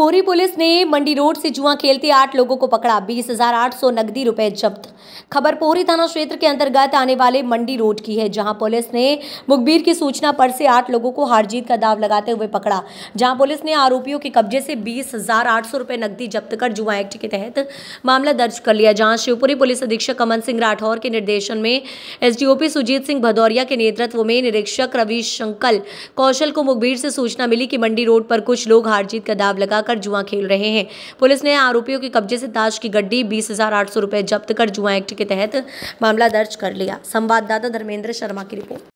पोरी पुलिस ने मंडी रोड से जुआ खेलते आठ लोगों को पकड़ा बीस हजार आठ सौ नकदी रुपए जब्त खबर पोहरी थाना क्षेत्र के अंतर्गत आने वाले मंडी रोड की है जहां पुलिस ने मुखबिर की सूचना पर से आठ लोगों को हार जीत का दाव लगाते हुए पकड़ा जहां पुलिस ने आरोपियों के कब्जे से बीस हजार आठ सौ रुपए नकदी जब्त कर जुआ एक्ट के तहत मामला दर्ज कर लिया जहां शिवपुरी पुलिस अधीक्षक अमन सिंह राठौर के निर्देशन में एसडीओपी सुजीत सिंह भदौरिया के नेतृत्व में निरीक्षक रवि शंकल कौशल को मुखबिर से सूचना मिली कि मंडी रोड पर कुछ लोग हार जीत का दाव लगाकर लगाकर जुआ खेल रहे हैं पुलिस ने आरोपियों के कब्जे से ताश की गड्डी बीस हजार आठ सौ रुपए जब्त कर जुआ एक्ट के तहत मामला दर्ज कर लिया संवाददाता धर्मेंद्र शर्मा की रिपोर्ट